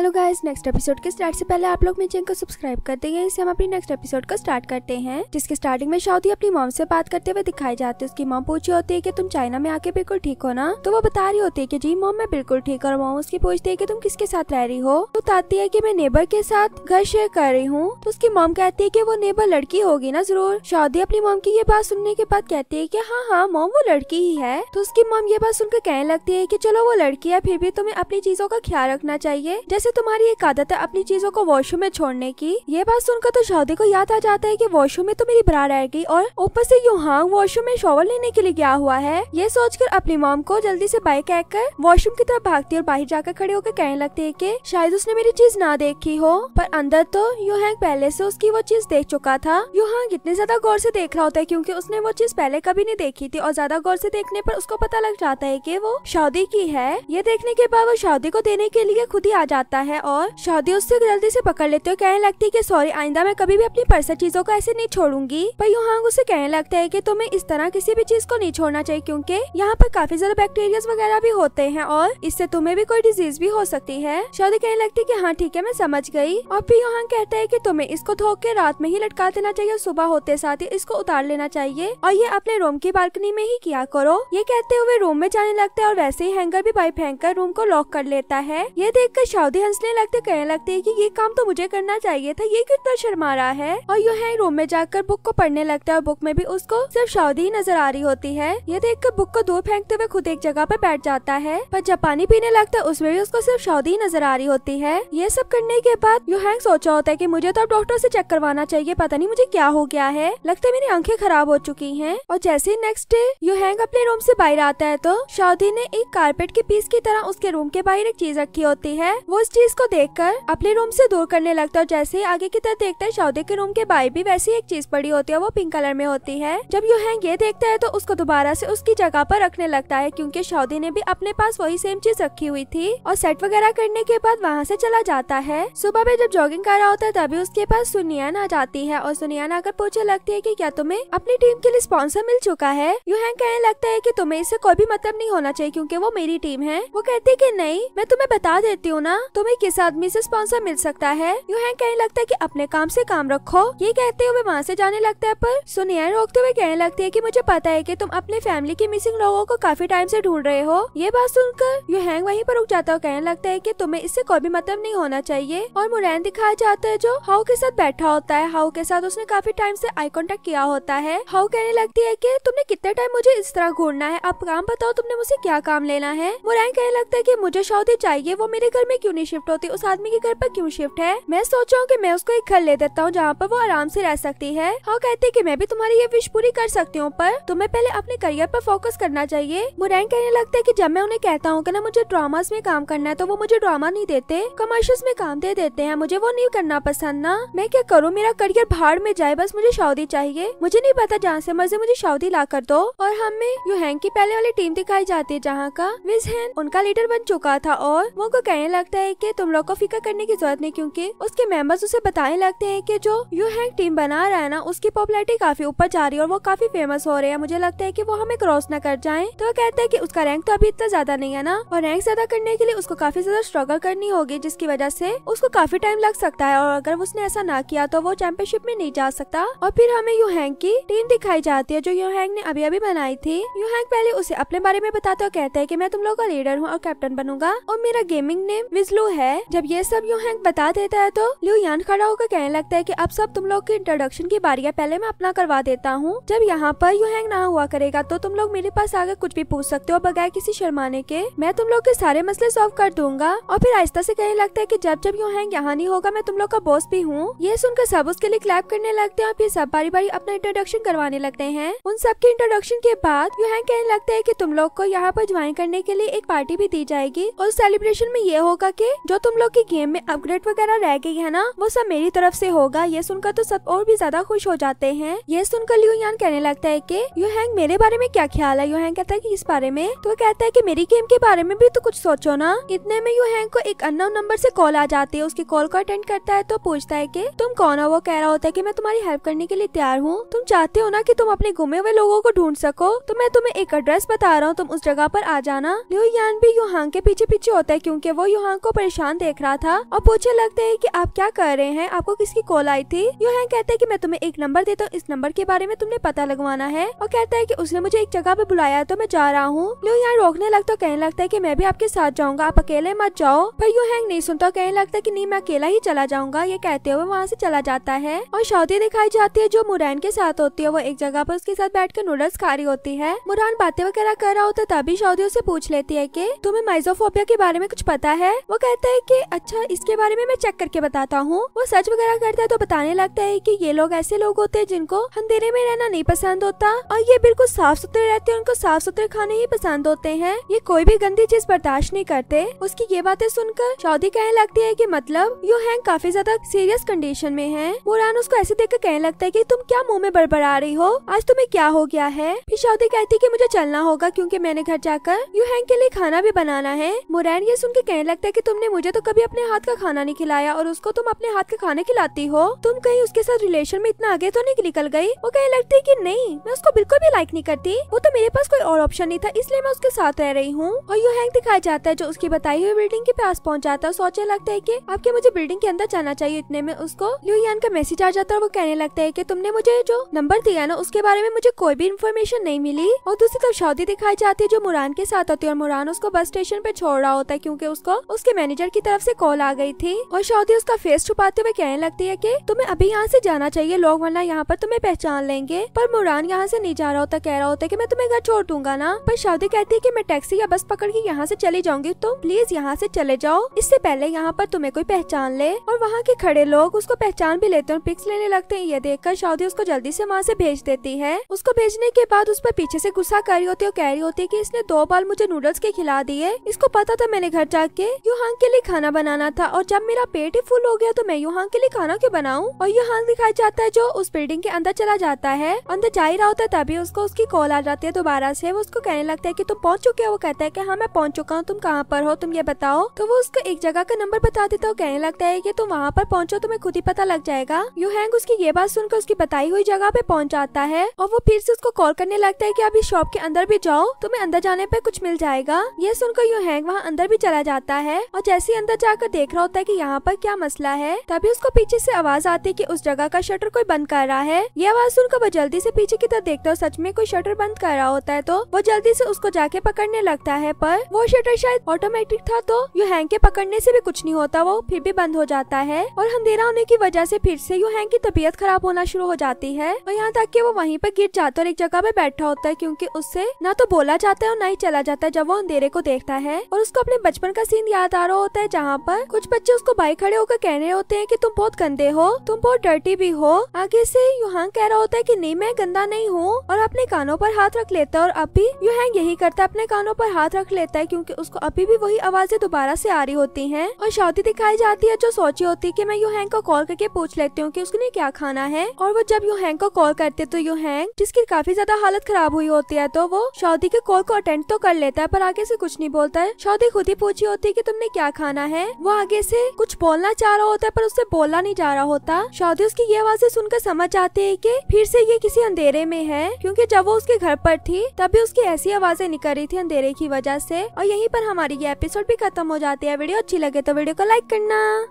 hello guys next episode के start से पहले आप लोग मेरे चैनल को सब्सक्राइब कर देंगे इससे हम अपनी नेक्स्ट एपिसोड को स्टार्ट करते हैं जिसके स्टार्टिंग में शाउदी अपनी मॉम से बात करते हुए दिखाई जाते है उसकी मॉम पूछी होती है कि तुम चाइना में आके बिल्कुल ठीक हो ना तो वो बता रही होती है की जी मॉम मैं बिल्कुल ठीक और मॉम उसकी पूछती है की तुम किसके साथ रह रही हो तो बताती है की मैं नेबर के साथ घर शेयर कर रही हूँ तो उसकी मॉम कहती है की वो नेबर लड़की होगी ना जरूर शाउदी अपनी मॉम की ये बात सुनने के बाद कहती है की हाँ हाँ मॉम वो लड़की ही है तो उसकी मॉम ये बात सुनकर कहने लगती है की चलो वो लड़की है फिर भी तुम्हें अपनी चीजों का ख्याल रखना चाहिए जैसे से तुम्हारी एक आदत है अपनी चीजों को वॉशरूम में छोड़ने की ये बात सुनकर तो शादी को याद आ जाता है कि वॉशरूम में तो मेरी ब्रा रह गई और ऊपर से यूहांग वॉशरूम में शॉवर लेने के लिए गया हुआ है ये सोचकर अपनी मॉम को जल्दी से बाइक कह कर वॉशरूम की तरफ भागती और बाहर जाकर खड़े होकर कहने लगती है की शायद उसने मेरी चीज ना देखी हो पर अंदर तो यूहांग पहले से उसकी वो चीज देख चुका था यूहांग इतने ज्यादा गौर से देख रहा होता है क्यूँकी उसने वो चीज पहले कभी नहीं देखी थी और ज्यादा गौर से देखने पर उसको पता लग जाता है की वो शादी की है ये देखने के बाद वो शादी को देने के लिए खुद ही आ जाता है है और शादी उससे जल्दी से पकड़ लेते हो कहने लगती है कि सॉरी आइंदा मैं कभी भी अपनी पर्सनल चीजों को ऐसे नहीं छोड़ूंगी पर यूहांग उसे कहने लगता है कि तुम्हें इस तरह किसी भी चीज को नहीं छोड़ना चाहिए क्योंकि यहाँ पर काफी ज्यादा बैक्टीरिया वगैरह भी होते हैं और इससे तुम्हें भी कोई डिजीज भी हो सकती है शादी कहने लगती है की हाँ ठीक है मैं समझ गई और फिर यूहांग कहता है की तुम्हें इसको धो के रात में ही लटका देना चाहिए और सुबह होते साथ ही इसको उतार लेना चाहिए और ये अपने रूम की बालकनी में ही किया करो ये कहते हुए रूम में जाने लगता है और वैसे ही हैंगर भी पाइप हैंग रूम को लॉक कर लेता है ये देख कर वे हंसने लगते कहने लगते है की ये काम तो मुझे करना चाहिए था ये कितना शर्मा रहा है और यू है रूम में जाकर बुक को पढ़ने लगता है और बुक में भी उसको सिर्फ शादी ही नजर आ रही होती है ये देख कर बुक को दूर फेंकते हुए खुद एक जगह पर बैठ जाता है पर जब पानी पीने लगता है उसमें भी उसको सिर्फ शादी ही नजर आ रही होती है ये सब करने के बाद यू हैंग सोचा होता है की मुझे तो अब डॉक्टर से चेक करवाना चाहिए पता नहीं मुझे क्या हो गया है लगता है मेरी आंखें खराब हो चुकी है और जैसे ही नेक्स्ट डे यू हैंग अपने रूम से बाहर आता है तो शादी ने एक कारपेट के पीस की तरह उसके रूम के बाहर एक चीज रखी होती है वो चीज को देखकर अपने रूम से दूर करने लगता है और जैसे ही आगे की तरफ देखता है शौदे के रूम के बाई भी वैसी एक चीज पड़ी होती है वो पिंक कलर में होती है जब यूहेंग ये देखता है तो उसको दोबारा से उसकी जगह पर रखने लगता है क्योंकि शौदे ने भी अपने पास वही सेम चीज रखी हुई थी और सेट वगैरह करने के बाद वहाँ से चला जाता है सुबह में जब जॉगिंग कर रहा होता है तभी उसके पास सुनियान आ जाती है और सुनियान आकर पूछने लगती है की क्या तुम्हें अपनी टीम के लिए स्पॉन्सर मिल चुका है यूहेंग कहने लगता है की तुम्हें इससे कोई भी मतलब नहीं होना चाहिए क्यूँकी वो मेरी टीम है वो कहती है की नहीं मैं तुम्हें बता देती हूँ ना तुम्हें किस आदमी से स्पॉन्सर मिल सकता है यू हैंग कहने लगता है कि अपने काम से काम रखो ये कहते हुए वहाँ से जाने लगता है पर सुनिया रोकते हुए कहने लगती है कि मुझे पता है कि तुम अपने फैमिली के मिसिंग लोगों को काफी टाइम से ढूंढ रहे हो ये बात सुनकर यू हैंग वहीं पर रुक जाता है कहने लगता है कि तुम्हें इससे कोई भी मतलब नहीं होना चाहिए और मुरैन दिखाया जाता है जो हाउ के साथ बैठा होता है हाउ के साथ उसने काफी टाइम से आई कॉन्टेक्ट किया होता है हाउ कहने लगती है की तुमने कितने टाइम मुझे इस तरह घूरना है आप काम बताओ तुमने मुझसे क्या काम लेना है मुरैन कहने लगता है की मुझे शौदी चाहिए वो मेरे घर में क्यूँ शिफ्ट होती उस आदमी के घर पर क्यों शिफ्ट है मैं सोच रहा हूँ की मैं उसको एक घर ले देता हूँ जहाँ पर वो आराम से रह सकती है हाँ कहते की मैं भी तुम्हारी ये विश पूरी कर सकती हूँ पर तुम्हें पहले अपने करियर पर फोकस करना चाहिए मुरैन कहने लगता है की जब मैं उन्हें कहता हूँ की ना मुझे ड्रामा में काम करना है तो वो मुझे ड्रामा नहीं देते कमर्शियल में काम दे देते हैं मुझे वो नहीं करना पसंद ना मैं क्या करूँ मेरा करियर भाड़ में जाए बस मुझे शादी चाहिए मुझे नहीं पता जहाँ से मर्जी मुझे शादी ला कर दो और हमें यूहैन की पहले वाली टीम दिखाई जाती है जहाँ का विजहैन उनका लीडर बन चुका था और वो को कहने लगता है के तुम लोग को फिक्र करने की जरूरत नहीं क्योंकि उसके मेंबर्स उसे बताने लगते हैं कि जो यू हैंग टीम बना रहा है ना उसकी पॉपुलरिटी काफी ऊपर जा रही है और वो काफी फेमस हो रहे हैं मुझे लगता है की वो हमें क्रॉस न कर जाए तो वो कहते हैं की उसका रैंक तो अभी इतना ज्यादा नहीं है ना और रैंक ज्यादा करने के लिए उसको काफी ज्यादा स्ट्रगल करनी होगी जिसकी वजह से उसको काफी टाइम लग सकता है और अगर उसने ऐसा ना किया तो वो चैंपियनशिप में नहीं जा सकता और फिर हमें यू हैंग की टीम दिखाई जाती है जो यू हैंग ने अभी अभी बनाई थी यू हैंग पहले उसे अपने बारे में बताते और कहते हैं की मैं तुम लोग का लीडर हूँ और कैप्टन बनूंगा और मेरा गेमिंग नेम विजलू है जब ये सब यू हैंक बता देता है तो लियो यान खड़ा होकर कहने लगता है कि अब सब तुम लोग की इंट्रोडक्शन की बारी है पहले मैं अपना करवा देता हूँ जब यहाँ पर यू हैंग ना हुआ करेगा तो तुम लोग मेरे पास आकर कुछ भी पूछ सकते हो बगैर किसी शर्माने के मैं तुम लोग के सारे मसले सॉल्व कर दूंगा और फिर आहिस्ता से कहने लगता है की जब जब यू हैंग यहाँ नहीं होगा मैं तुम लोग का बॉस भी हूँ ये सुनकर सब उसके लिए क्लैप करने लगते हैं और फिर सब बारी बारी अपना इंट्रोडक्शन करवाने लगते हैं उन सबके इंट्रोडक्शन के बाद यू हैंग कहने लगता है की तुम लोग को यहाँ पर ज्वाइन करने के लिए एक पार्टी भी दी जाएगी और सेलिब्रेशन में ये होगा की जो तुम लोग की गेम में अपग्रेड वगैरह रह गई है ना वो सब मेरी तरफ से होगा ये सुनकर तो सब और भी ज्यादा खुश हो जाते हैं ये सुनकर लियो यान कहने लगता है की यू हैंग मेरे बारे में क्या ख्याल है यू हैंग कहता है की इस बारे में तो कहता है की मेरी गेम के बारे में भी तो कुछ सोचो ना इतने में यू हैंग को एक अन्य नंबर ऐसी कॉल आ जाती है उसकी कॉल को अटेंड करता है तो पूछता है की तुम कौन हो वो कह रहा होता है की मैं तुम्हारी हेल्प करने के लिए तैयार हूँ तुम चाहते हो ना की तुम अपने घुमे हुए लोगो को ढूंढ सको तो मैं तुम्हें एक एड्रेस बता रहा हूँ तुम उस जगह पर आ जाना लियो यान भी यूहांग के पीछे पीछे होता है क्योंकि वो यूहांग को परेशान परेशान देख रहा था और पूछे लगते है की आप क्या कर रहे हैं आपको किसकी कॉल आई थी यू यूहैन कहते हैं की मैं तुम्हें एक नंबर देता हूँ इस नंबर के बारे में तुमने पता लगवाना है और कहता है की उसने मुझे एक जगह पे बुलाया तो मैं जा रहा हूँ ल्यू यहाँ रोकने लगता कहने लगता है की मैं भी आपके साथ जाऊंगा आप अकेले मत जाओ पर यू हैंग नहीं सुनता कहने लगता है की नहीं मैं अकेला ही चला जाऊंगा ये कहते हुए वहाँ से चला जाता है और शादी दिखाई जाती है जो मुरैन के साथ होती है वो एक जगह पर उसके साथ बैठकर नूडल्स खा रही होती है मुरान बातें वगैरह कर रहा होता है तभी शौदी उसे पूछ लेती है की तुम्हें माइजोफोबिया के बारे में कुछ पता है वो कहता है कि अच्छा इसके बारे में मैं चेक करके बताता हूँ वो सर्च वगैरह करता है तो बताने लगता है कि ये लोग ऐसे लोग होते हैं जिनको अंधेरे में रहना नहीं पसंद होता और ये बिल्कुल साफ सुथरे रहते हैं उनको साफ सुथरे खाने ही पसंद होते हैं ये कोई भी गंदी चीज बर्दाश्त नहीं करते उसकी ये बातें सुनकर चौधरी कहने लगती है की मतलब यू हैंग काफी ज्यादा सीरियस कंडीशन में है बुरान उसको ऐसे देख कहने लगता है की तुम क्या मुँह में बड़बड़ा रही हो आज तुम्हें क्या हो गया है फिर चौधरी कहती है की मुझे चलना होगा क्यूँकी मैंने घर जाकर यू हैंग के लिए खाना भी बनाना है मुरैन ये सुन के कहने लगता है की तुम तुमने मुझे तो कभी अपने हाथ का खाना नहीं खिलाया और उसको तुम अपने हाथ का खाना खिलाती हो तुम कहीं उसके साथ रिलेशन में इतना आगे तो नहीं निकल गई वो कहीं लगती है कि नहीं मैं उसको बिल्कुल भी लाइक नहीं करती वो तो मेरे पास कोई और ऑप्शन नहीं था इसलिए मैं उसके साथ रह रही हूँ और यू हैंग दिखाया जाता है जो उसकी बताई हुई बिल्डिंग के पास पहुँच जाता है सोचने लगता है की आपके मुझे बिल्डिंग के अंदर जाना चाहिए इतने में उसको लुहियान का मैसेज आ जाता है वो कहने लगता है की तुमने मुझे जो नंबर दिया ना उसके बारे में मुझे कोई भी इन्फॉर्मेशन नहीं मिली और दूसरी तरफ शादी दिखाई जाती है जो मुरान के साथ होती है और मुरान उसको बस स्टेशन पे छोड़ रहा होता है क्यूँकी उसको उसके मैंने मैनेजर की तरफ से कॉल आ गई थी और शौदी उसका फेस छुपाते हुए कहने लगती है कि तुम्हें अभी यहाँ से जाना चाहिए लोग वरना यहाँ पर तुम्हें पहचान लेंगे पर मुरान यहाँ से नहीं जा रहा होता कह रहा होता है कि मैं तुम्हें घर छोड़ दूंगा ना पर शौदी कहती है कि मैं टैक्सी या बस पकड़ के यहाँ से चली जाऊंगी तो प्लीज यहाँ से चले जाओ इससे पहले यहाँ पर तुम्हें कोई पहचान ले और वहाँ के खड़े लोग उसको पहचान भी लेते हैं पिक्स लेने लगते हैं ये देखकर शौदी उसको जल्दी से वहाँ से भेज देती है उसको भेजने के बाद उस पर पीछे से गुस्सा कर रही होती है और कह रही होती है की इसने दो बार मुझे नूडल्स के खिला दिए इसको पता था मैंने घर जाके यूहान के लिए खाना बनाना था और जब मेरा पेट ही फुल हो गया तो मैं यूहान के लिए खाना क्यों बनाऊँ और यूहान दिखाया जाता है जो उस बिल्डिंग के अंदर चला जाता है अंदर जा ही रहा होता है तभी उसको उसकी कॉल आ जाती है दोबारा से वो उसको कहने लगता है की तुम पहुँच चुके हो वो कहता है की हाँ मैं पहुँच चुका हूँ तुम कहाँ पर हो तुम ये बताओ तो वो उसको एक जगह का नंबर बता देता है कहने लगता है की तुम वहाँ पर पहुँचो तुम्हें खुद ही पता लग जाएगा यूहैंग उसकी ये बात सुनकर उसकी बताई हुई जगह पे पहुँच जाता है और वो फिर से उसको कॉल करने लगता है की अभी शॉप के अंदर भी जाओ तुम्हें अंदर जाने पर कुछ मिल जाएगा ये सुनकर यूहैंग वहाँ अंदर भी चला जाता है और जैसे अंदर जाकर देख रहा होता है कि यहाँ पर क्या मसला है तभी उसको पीछे से आवाज आती है कि उस जगह का शटर कोई बंद कर रहा है ये आवाज सुनकर वो जल्दी से पीछे की तरफ देखता है सच में कोई शटर बंद कर रहा होता है तो वो जल्दी से उसको जाके पकड़ने लगता है पर वो शटर शायद ऑटोमेटिक था तो यू हैंग के पकड़ने से भी कुछ नहीं होता वो फिर भी बंद हो जाता है और अंधेरा होने की वजह से फिर से यू हैंग की तबीयत खराब होना शुरू हो जाती है और यहाँ तक की वो वही पर गिर जाता है और एक जगह पे बैठा होता है क्योंकि उससे ना तो बोला जाता है और ना ही चला जाता है जब वो अंधेरे को देखता है और उसको अपने बचपन का सीन याद आ रहा होता है जहाँ पर कुछ बच्चे उसको बाइक खड़े होकर कह रहे होते हैं कि तुम बहुत गंदे हो तुम बहुत डर्टी भी हो आगे से यूहांग कह रहा होता है कि नहीं मैं गंदा नहीं हूँ और अपने कानों पर हाथ रख लेता है और अभी भी यही करता है अपने कानों पर हाथ रख लेता है क्योंकि उसको अभी भी वही आवाजें दोबारा से आ रही होती है और शौती दिखाई जाती है जो सोची होती है की मैं यूहांग को कॉल करके पूछ लेती हूँ की उसने क्या खाना है और वो जब यूहांग को कॉल करते तो यूहांग जिसकी काफी ज्यादा हालत खराब हुई होती है तो वो शौदी के कॉल को अटेंड तो कर लेता है पर आगे से कुछ नहीं बोलता है शौदी खुद ही पूछी होती है की तुमने क्या क्या खाना है वो आगे से कुछ बोलना चाह रहा होता है पर उससे बोला नहीं जा रहा होता शादी उसकी ये आवाजें सुनकर समझ आते है की फिर से ये किसी अंधेरे में है क्यूँकी जब वो उसके घर पर थी तभी उसकी ऐसी आवाजें निकल रही थी अंधेरे की वजह से और यहीं पर हमारी ये एपिसोड भी खत्म हो जाती है वीडियो अच्छी लगे तो वीडियो को लाइक करना